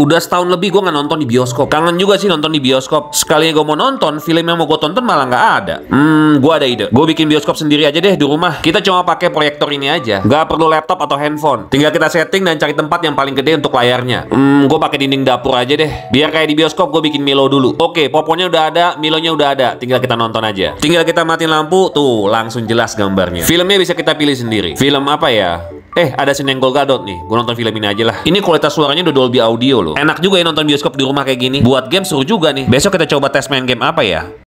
Udah setahun lebih gue gak nonton di bioskop. Kangen juga sih nonton di bioskop. Sekalinya gue mau nonton, film yang mau gue tonton malah gak ada. Hmm, gue ada ide. Gue bikin bioskop sendiri aja deh di rumah. Kita cuma pakai proyektor ini aja. Gak perlu laptop atau handphone. Tinggal kita setting dan cari tempat yang paling gede untuk layarnya. Hmm, gue pakai dinding dapur aja deh. Biar kayak di bioskop gue bikin Milo dulu. Oke, poponya udah ada, Milonya udah ada. Tinggal kita nonton aja. Tinggal kita matiin lampu, tuh langsung jelas gambarnya. Filmnya bisa kita pilih sendiri. Film apa ya? Eh, ada Sinenggol Gadot nih. Gue nonton film ini aja lah. Ini kualitas suaranya udah Dolby Audio loh. Enak juga ya nonton bioskop di rumah kayak gini. Buat game seru juga nih. Besok kita coba tes main game apa ya?